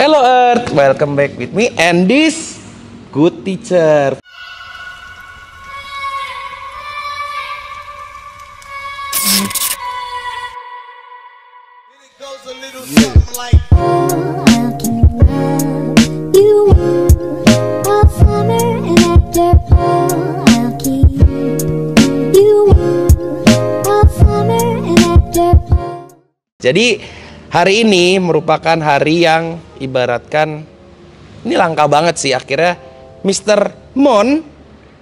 Hello Earth, welcome back with me and this good teacher. Jadi Hari ini merupakan hari yang ibaratkan ini langka banget sih akhirnya Mr. Mon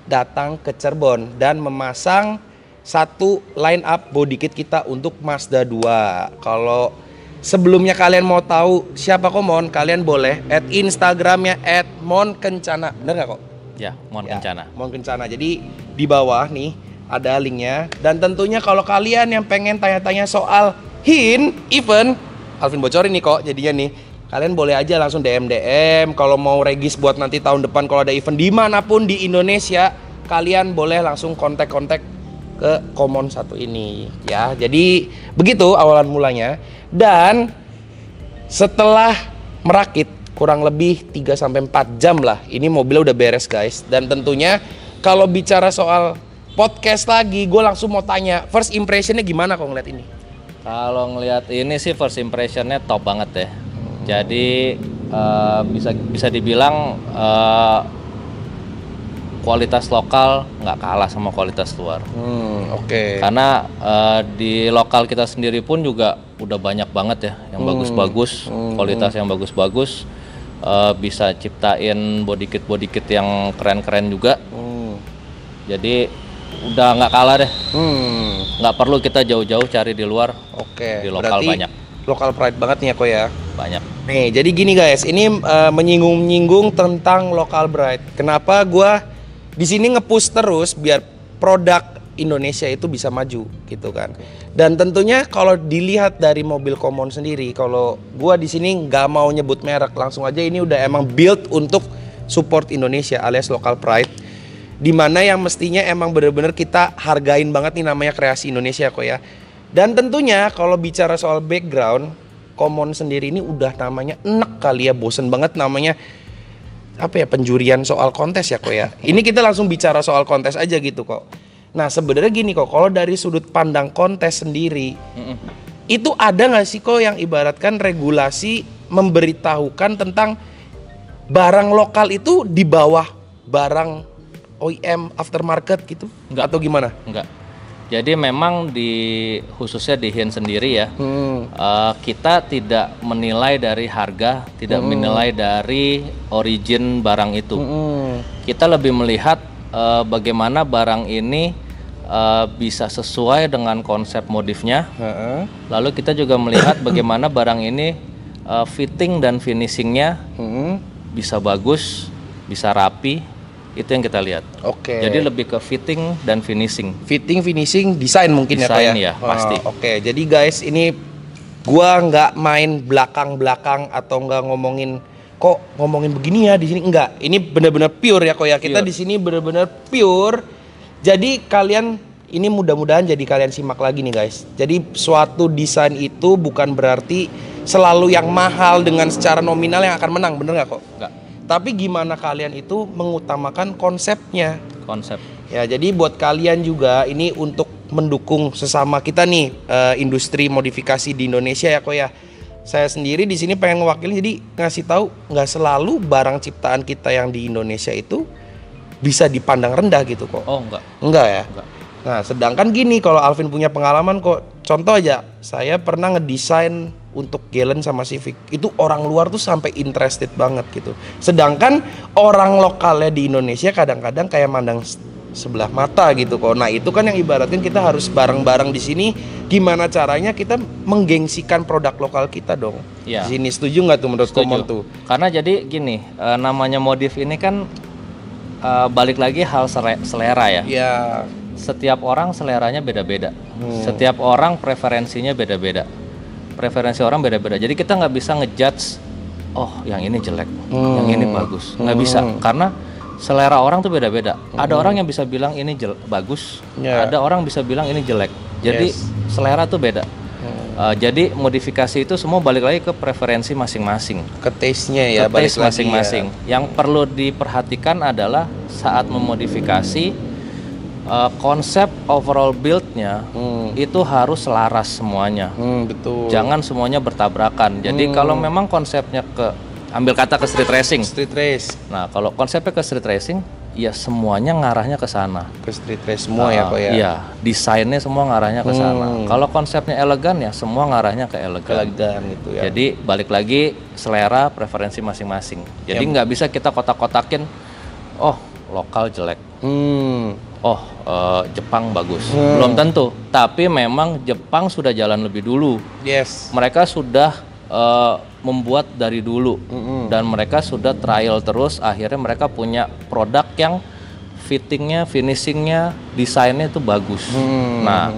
datang ke Cirebon dan memasang satu line up body kit kita untuk Mazda 2. Kalau sebelumnya kalian mau tahu siapa kok Mon, kalian boleh at Instagramnya at Mon Kencana. Bener gak kok? Ya, Mon ya, Kencana. Mon Kencana. Jadi di bawah nih ada linknya. Dan tentunya kalau kalian yang pengen tanya-tanya soal HIN, event, Alvin bocorin nih kok jadinya nih kalian boleh aja langsung DM DM kalau mau regis buat nanti tahun depan kalau ada event dimanapun di Indonesia kalian boleh langsung kontak-kontak ke Common satu ini ya jadi begitu awalan mulanya dan setelah merakit kurang lebih 3 sampai 4 jam lah ini mobilnya udah beres guys dan tentunya kalau bicara soal podcast lagi gue langsung mau tanya first impressionnya gimana kok ngeliat ini kalau ngelihat ini sih first impressionnya top banget ya. Jadi uh, bisa bisa dibilang uh, kualitas lokal nggak kalah sama kualitas luar. Hmm, Oke. Okay. Karena uh, di lokal kita sendiri pun juga udah banyak banget ya yang hmm, bagus-bagus, hmm, hmm, kualitas yang bagus-bagus, uh, bisa ciptain body kit body kit yang keren-keren juga. Hmm. Jadi udah nggak kalah deh. Hmm. perlu kita jauh-jauh cari di luar. Oke. Okay. Di lokal Berarti banyak. Lokal pride banget nih ya kok ya. Banyak. Nih jadi gini guys, ini uh, eh, menyinggung nyinggung tentang lokal pride. Kenapa gue di sini ngepush terus biar produk Indonesia itu bisa maju gitu kan. Dan tentunya kalau dilihat dari mobil Common sendiri, kalau gua di sini nggak mau nyebut merek langsung aja ini udah emang built untuk support Indonesia alias lokal pride di mana yang mestinya emang bener-bener kita hargain banget nih namanya kreasi Indonesia kok ya dan tentunya kalau bicara soal background common sendiri ini udah namanya enak kali ya bosen banget namanya apa ya penjurian soal kontes ya kok ya ini kita langsung bicara soal kontes aja gitu kok nah sebenarnya gini kok kalau dari sudut pandang kontes sendiri itu ada nggak sih kok yang ibaratkan regulasi memberitahukan tentang barang lokal itu di bawah barang OEM aftermarket gitu enggak atau gimana enggak jadi memang di khususnya di Hin sendiri ya hmm. uh, kita tidak menilai dari harga tidak hmm. menilai dari origin barang itu hmm. kita lebih melihat uh, bagaimana barang ini uh, bisa sesuai dengan konsep modifnya hmm. lalu kita juga melihat bagaimana barang ini uh, fitting dan finishingnya hmm. bisa bagus bisa rapi itu yang kita lihat. Oke. Okay. Jadi lebih ke fitting dan finishing. Fitting, finishing, desain mungkin design, ya Desain ya. ya pasti. Oh, oke. Okay. Jadi guys, ini gua nggak main belakang-belakang atau nggak ngomongin kok ngomongin begini ya di sini enggak. Ini benar-benar pure ya kok ya. Kita di sini benar-benar pure. Jadi kalian ini mudah-mudahan jadi kalian simak lagi nih guys. Jadi suatu desain itu bukan berarti selalu yang mahal dengan secara nominal yang akan menang, bener nggak kok? Nggak. Tapi gimana kalian itu mengutamakan konsepnya? Konsep. Ya, jadi buat kalian juga ini untuk mendukung sesama kita nih uh, industri modifikasi di Indonesia ya kok ya. Saya sendiri di sini pengen mewakili jadi ngasih tahu nggak selalu barang ciptaan kita yang di Indonesia itu bisa dipandang rendah gitu kok. Oh, enggak. Enggak ya. Enggak. Nah, sedangkan gini kalau Alvin punya pengalaman kok. Contoh aja, saya pernah ngedesain untuk Galen sama Civic itu orang luar tuh sampai interested banget gitu. Sedangkan orang lokalnya di Indonesia kadang-kadang kayak mandang sebelah mata gitu kok. Nah, itu kan yang ibaratin kita harus bareng-bareng di sini gimana caranya kita menggengsikan produk lokal kita dong. Ya. Di sini setuju nggak tuh menurut kamu tuh? Karena jadi gini, eh, namanya modif ini kan eh, balik lagi hal selera ya. Iya. setiap orang seleranya beda-beda. Hmm. Setiap orang preferensinya beda-beda preferensi orang beda-beda jadi kita nggak bisa ngejudge oh yang ini jelek hmm. yang ini hmm. bagus nggak hmm. bisa karena selera orang tuh beda-beda hmm. ada orang yang bisa bilang ini jelek, bagus yeah. ada orang bisa bilang ini jelek jadi yes. selera tuh beda hmm. uh, jadi modifikasi itu semua balik lagi ke preferensi masing-masing ke taste-nya ya ke taste ya. masing-masing ya. yang perlu diperhatikan adalah saat memodifikasi uh, konsep overall build-nya hmm. itu harus selaras semuanya. Hmm, betul. Jangan semuanya bertabrakan. Jadi hmm. kalau memang konsepnya ke ambil kata ke street racing. Street race. Nah, kalau konsepnya ke street racing, ya semuanya ngarahnya ke sana. Ke street race semua uh, ya, ah, Pak ya. Iya, desainnya semua ngarahnya ke sana. Hmm. Kalau konsepnya elegan ya semua ngarahnya ke elegan. Elegan gitu ya. Jadi balik lagi selera preferensi masing-masing. Jadi iya. nggak ya. bisa kita kotak-kotakin oh, lokal jelek. Hmm oh uh, Jepang bagus. Hmm. Belum tentu, tapi memang Jepang sudah jalan lebih dulu. Yes. Mereka sudah uh, membuat dari dulu mm-hmm. dan mereka sudah trial terus. Akhirnya mereka punya produk yang fittingnya, finishingnya, desainnya itu bagus. Hmm. Nah,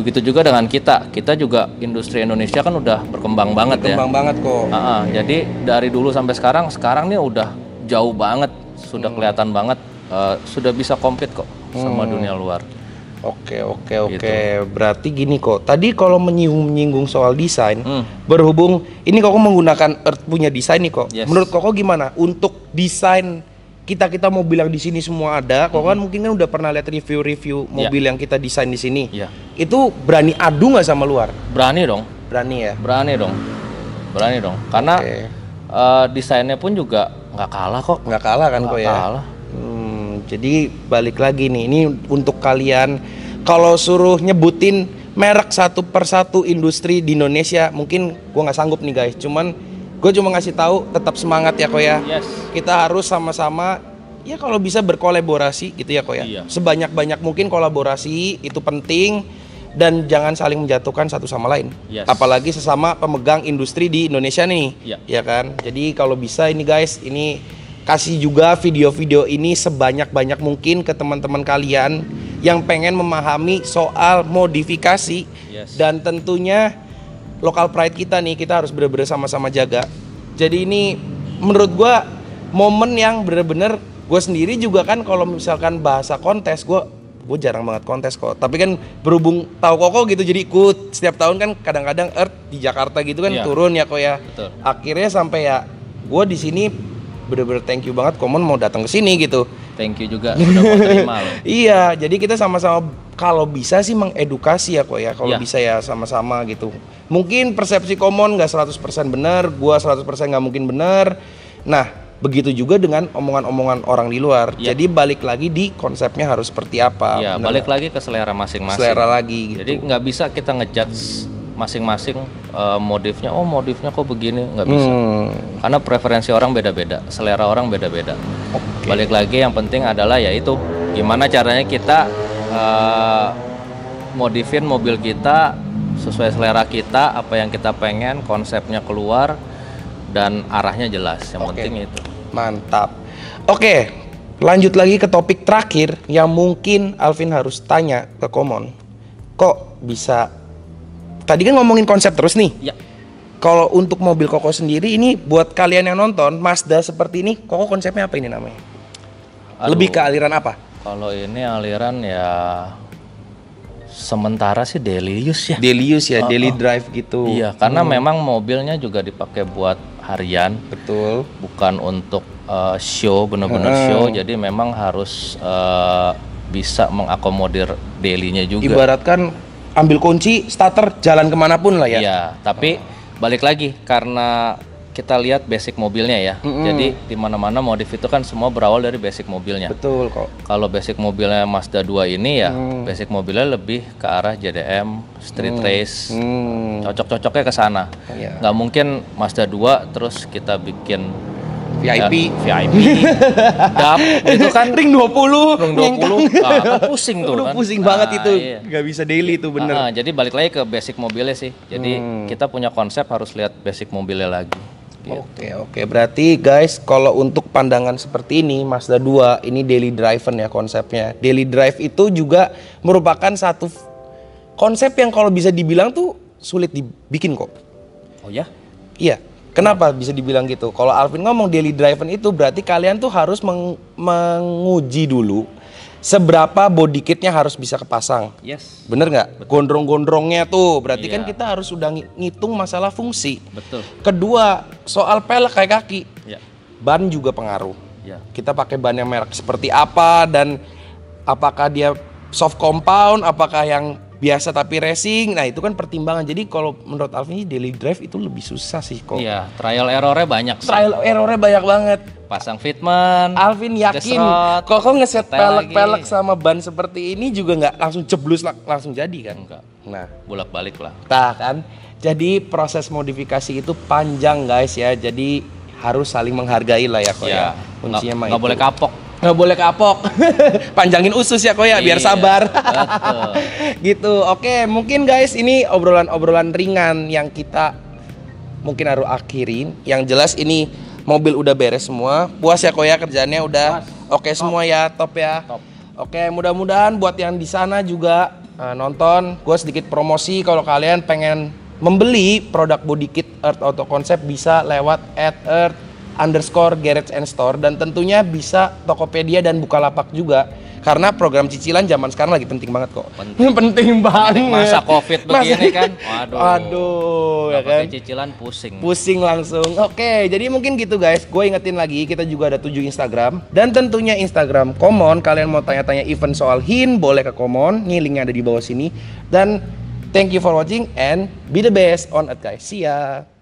begitu juga dengan kita. Kita juga industri Indonesia kan udah berkembang banget berkembang ya. Berkembang banget kok. Uh, uh, jadi dari dulu sampai sekarang, sekarang ini udah jauh banget, sudah hmm. kelihatan banget, uh, sudah bisa komplit kok sama oh. dunia luar. Oke oke oke. Gitu. Berarti gini kok. Tadi kalau menyinggung menyinggung soal desain, hmm. berhubung ini kok menggunakan Earth punya desain nih kok. Yes. Menurut kok gimana untuk desain kita kita mau bilang di sini semua ada. Kok kan hmm. kan mungkin kan udah pernah lihat review-review ya. mobil yeah. yang kita desain di sini. Yeah. Itu berani adu nggak sama luar? Berani dong. Berani ya. Berani dong. Berani dong. Karena okay. uh, eh, desainnya pun juga nggak kalah kok. Nggak kalah kan gak kok ya. Kalah jadi balik lagi nih, ini untuk kalian kalau suruh nyebutin merek satu persatu industri di Indonesia, mungkin gue nggak sanggup nih guys. Cuman gue cuma ngasih tahu tetap semangat ya kok ya. Yes. Kita harus sama-sama ya kalau bisa berkolaborasi gitu ya kok ya. Iya. Sebanyak-banyak mungkin kolaborasi itu penting dan jangan saling menjatuhkan satu sama lain. Yes. Apalagi sesama pemegang industri di Indonesia nih, yeah. ya iya kan. Jadi kalau bisa ini guys, ini kasih juga video-video ini sebanyak-banyak mungkin ke teman-teman kalian yang pengen memahami soal modifikasi yes. dan tentunya lokal pride kita nih kita harus bener-bener sama-sama jaga jadi ini menurut gue momen yang bener-bener gue sendiri juga kan kalau misalkan bahasa kontes gue gue jarang banget kontes kok tapi kan berhubung tahu koko gitu jadi ikut setiap tahun kan kadang-kadang earth di Jakarta gitu kan yeah. turun ya kok ya Betul. akhirnya sampai ya gue di sini bener-bener thank you banget Komon mau datang ke sini gitu. Thank you juga udah mau terima iya, jadi kita sama-sama kalau bisa sih mengedukasi ya kok ya, kalau yeah. bisa ya sama-sama gitu. Mungkin persepsi Komon nggak 100% benar, gua 100% nggak mungkin benar. Nah, begitu juga dengan omongan-omongan orang di luar. Yeah. Jadi balik lagi di konsepnya harus seperti apa. Iya, yeah, balik lagi ke selera masing-masing. Selera lagi gitu. Jadi nggak bisa kita ngejudge masing-masing uh, modifnya oh modifnya kok begini nggak bisa hmm. karena preferensi orang beda-beda selera orang beda-beda okay. balik lagi yang penting adalah yaitu gimana caranya kita uh, modifin mobil kita sesuai selera kita apa yang kita pengen konsepnya keluar dan arahnya jelas yang okay. penting itu mantap oke okay. lanjut lagi ke topik terakhir yang mungkin Alvin harus tanya ke Komon kok bisa tadi kan ngomongin konsep terus nih. Ya. Kalau untuk mobil Koko sendiri ini buat kalian yang nonton Mazda seperti ini, Koko konsepnya apa ini namanya? Aduh, Lebih ke aliran apa? Kalau ini aliran ya sementara sih delius ya. Delius use ya, oh, daily drive gitu. Iya, karena hmm. memang mobilnya juga dipakai buat harian. Betul. Bukan untuk uh, show benar-benar hmm. show, jadi memang harus uh, bisa mengakomodir dailynya juga. Ibaratkan ambil kunci starter jalan kemanapun lah ya iya tapi balik lagi karena kita lihat basic mobilnya ya. Mm-hmm. Jadi di mana-mana modif itu kan semua berawal dari basic mobilnya. Betul kok. Kalau basic mobilnya Mazda 2 ini ya, mm. basic mobilnya lebih ke arah JDM, street mm. race. Mm. Cocok-cocoknya ke sana. Yeah. Nggak mungkin Mazda 2 terus kita bikin VIP VIP dap itu kan ring 20 ring 20 nah, kan pusing tuh Udah kan. pusing nah, banget ah, itu iya. Gak bisa daily tuh bener nah, jadi balik lagi ke basic mobilnya sih jadi hmm. kita punya konsep harus lihat basic mobilnya lagi Oke, Gitu. Oke oke berarti guys kalau untuk pandangan seperti ini Mazda 2 ini daily driven ya konsepnya daily drive itu juga merupakan satu konsep yang kalau bisa dibilang tuh sulit dibikin kok. Oh ya? Iya Kenapa bisa dibilang gitu? Kalau Alvin ngomong daily driven itu berarti kalian tuh harus meng menguji dulu seberapa body kitnya harus bisa kepasang. Yes. Bener nggak? Gondrong-gondrongnya tuh berarti yeah. kan iya. kita harus udah ngitung masalah fungsi. Betul. Kedua soal pelek kayak kaki. Yeah. Ban juga pengaruh. Yeah. Kita pakai ban yang merek seperti apa dan apakah dia soft compound, apakah yang biasa tapi racing. Nah, itu kan pertimbangan. Jadi kalau menurut Alvin daily drive itu lebih susah sih kok. Iya, trial errornya banyak sih. Trial errornya banyak banget. Pasang fitment. Alvin yakin kok kok ngeset pelek-pelek sama ban seperti ini juga nggak langsung ceblus lang langsung jadi kan? Enggak. Nah, bolak-balik lah. Tah kan. Jadi proses modifikasi itu panjang guys ya. Jadi harus saling menghargai lah ya kok iya. ya. ya. Kuncinya nggak boleh kapok nggak boleh kapok panjangin usus ya kok ya biar iya, sabar gitu oke mungkin guys ini obrolan-obrolan ringan yang kita mungkin harus akhirin yang jelas ini mobil udah beres semua puas ya kok ya kerjanya udah oke okay semua ya top ya top. oke mudah-mudahan buat yang di sana juga uh, nonton gue sedikit promosi kalau kalian pengen membeli produk body kit Earth Auto Concept bisa lewat at Earth underscore garage and store dan tentunya bisa Tokopedia dan Bukalapak juga karena program cicilan zaman sekarang lagi penting banget kok. Penting, penting banget. Masa Covid begini Masa, kan. Iya. Waduh. Waduh ya kan. cicilan pusing. Pusing langsung. Oke, jadi mungkin gitu guys. Gue ingetin lagi kita juga ada tujuh Instagram dan tentunya Instagram Common. Kalian mau tanya-tanya event soal HIN boleh ke Common. Nih linknya ada di bawah sini dan Thank you for watching and be the best on it guys. See ya.